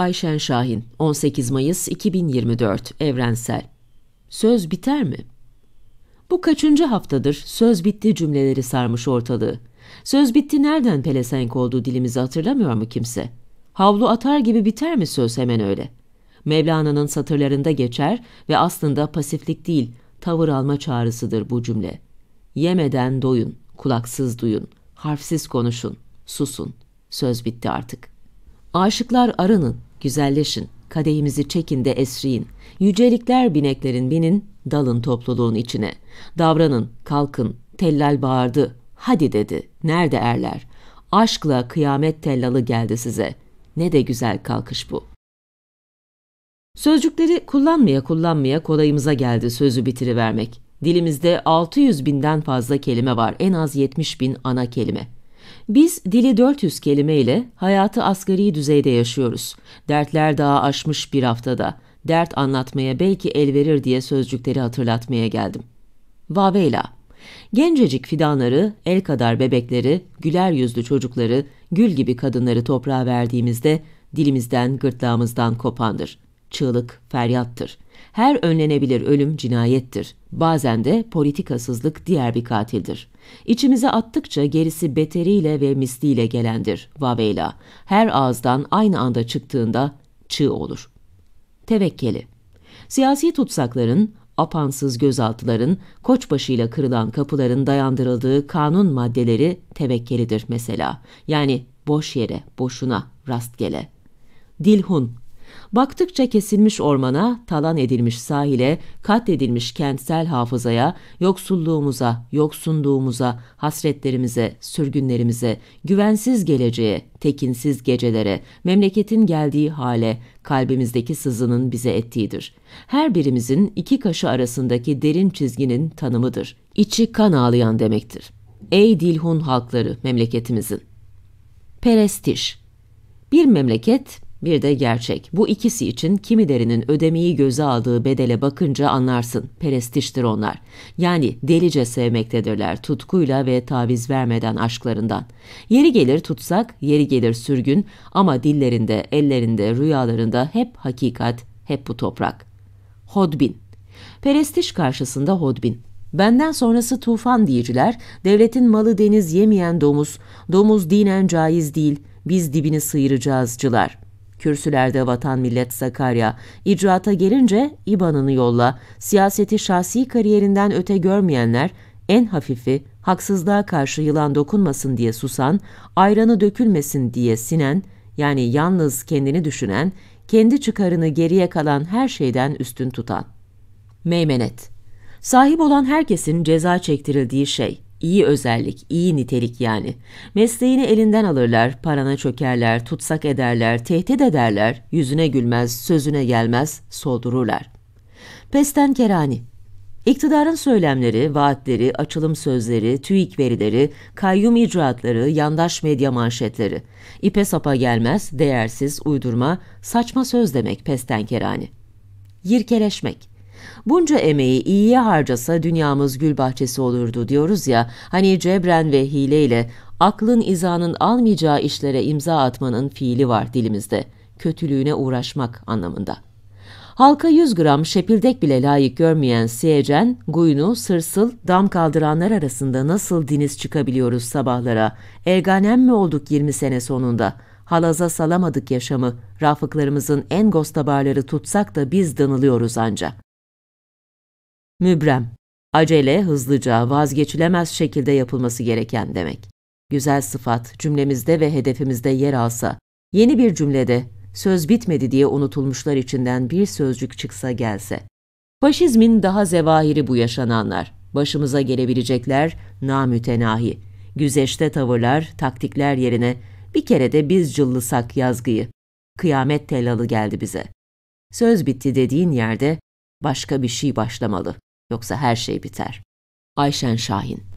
Ayşen Şahin, 18 Mayıs 2024, Evrensel. Söz biter mi? Bu kaçıncı haftadır söz bitti cümleleri sarmış ortalığı. Söz bitti nereden pelesenk olduğu dilimizi hatırlamıyor mu kimse? Havlu atar gibi biter mi söz hemen öyle? Mevlana'nın satırlarında geçer ve aslında pasiflik değil, tavır alma çağrısıdır bu cümle. Yemeden doyun, kulaksız duyun, harfsiz konuşun, susun. Söz bitti artık. Aşıklar arının, Güzelleşin, kadehimizi çekin de esriyin. Yücelikler bineklerin binin, dalın topluluğun içine. Davranın, kalkın, tellal bağırdı. Hadi dedi, nerede erler? Aşkla kıyamet tellalı geldi size. Ne de güzel kalkış bu. Sözcükleri kullanmaya kullanmaya kolayımıza geldi sözü bitirivermek. Dilimizde 600 binden fazla kelime var, en az 70 bin ana kelime. Biz dili 400 kelimeyle hayatı asgari düzeyde yaşıyoruz. Dertler daha aşmış bir haftada. Dert anlatmaya belki el verir diye sözcükleri hatırlatmaya geldim. Vaveyla. Gencecik fidanları, el kadar bebekleri, güler yüzlü çocukları, gül gibi kadınları toprağa verdiğimizde dilimizden, gırtlağımızdan kopandır çığlık, feryattır. Her önlenebilir ölüm cinayettir. Bazen de politikasızlık diğer bir katildir. İçimize attıkça gerisi beteriyle ve misliyle gelendir. Vaveyla. Her ağızdan aynı anda çıktığında çığ olur. Tevekkeli. Siyasi tutsakların, apansız gözaltıların, koçbaşıyla kırılan kapıların dayandırıldığı kanun maddeleri tevekkelidir mesela. Yani boş yere, boşuna, rastgele. Dilhun Baktıkça kesilmiş ormana, talan edilmiş sahile, katledilmiş kentsel hafızaya, yoksulluğumuza, yoksunduğumuza, hasretlerimize, sürgünlerimize, güvensiz geleceğe, tekinsiz gecelere, memleketin geldiği hale, kalbimizdeki sızının bize ettiğidir. Her birimizin iki kaşı arasındaki derin çizginin tanımıdır. İçi kan ağlayan demektir. Ey Dilhun halkları memleketimizin! Perestiş Bir memleket bir de gerçek. Bu ikisi için kimilerinin ödemeyi göze aldığı bedele bakınca anlarsın. Perestiştir onlar. Yani delice sevmektedirler tutkuyla ve taviz vermeden aşklarından. Yeri gelir tutsak, yeri gelir sürgün ama dillerinde, ellerinde, rüyalarında hep hakikat, hep bu toprak. Hodbin Perestiş karşısında Hodbin. Benden sonrası tufan diyiciler. devletin malı deniz yemeyen domuz, domuz dinen caiz değil, biz dibini sıyıracağızcılar.'' Kürsülerde vatan millet Sakarya. İcraata gelince İBAN'ını yolla. Siyaseti şahsi kariyerinden öte görmeyenler en hafifi haksızlığa karşı yılan dokunmasın diye susan, ayranı dökülmesin diye sinen, yani yalnız kendini düşünen, kendi çıkarını geriye kalan her şeyden üstün tutan. Meymenet Sahip olan herkesin ceza çektirildiği şey iyi özellik, iyi nitelik yani. Mesleğini elinden alırlar, parana çökerler, tutsak ederler, tehdit ederler, yüzüne gülmez, sözüne gelmez, soldururlar. Pesten Kerani İktidarın söylemleri, vaatleri, açılım sözleri, TÜİK verileri, kayyum icraatları, yandaş medya manşetleri. İpe sapa gelmez, değersiz, uydurma, saçma söz demek pesten kerani. Yirkeleşmek Bunca emeği iyiye harcasa dünyamız gül bahçesi olurdu diyoruz ya, hani cebren ve hileyle aklın izanın almayacağı işlere imza atmanın fiili var dilimizde. Kötülüğüne uğraşmak anlamında. Halka 100 gram şepirdek bile layık görmeyen Siyecen, guyunu, Sırsıl, dam kaldıranlar arasında nasıl diniz çıkabiliyoruz sabahlara? Erganem mi olduk 20 sene sonunda? Halaza salamadık yaşamı, rafıklarımızın en gostabarları tutsak da biz danılıyoruz anca. Mübrem, acele, hızlıca, vazgeçilemez şekilde yapılması gereken demek. Güzel sıfat cümlemizde ve hedefimizde yer alsa, yeni bir cümlede söz bitmedi diye unutulmuşlar içinden bir sözcük çıksa gelse. Faşizmin daha zevahiri bu yaşananlar, başımıza gelebilecekler namütenahi, güzeşte tavırlar, taktikler yerine bir kere de biz cıllısak yazgıyı. Kıyamet tellalı geldi bize. Söz bitti dediğin yerde başka bir şey başlamalı. Yoksa her şey biter. Ayşen Şahin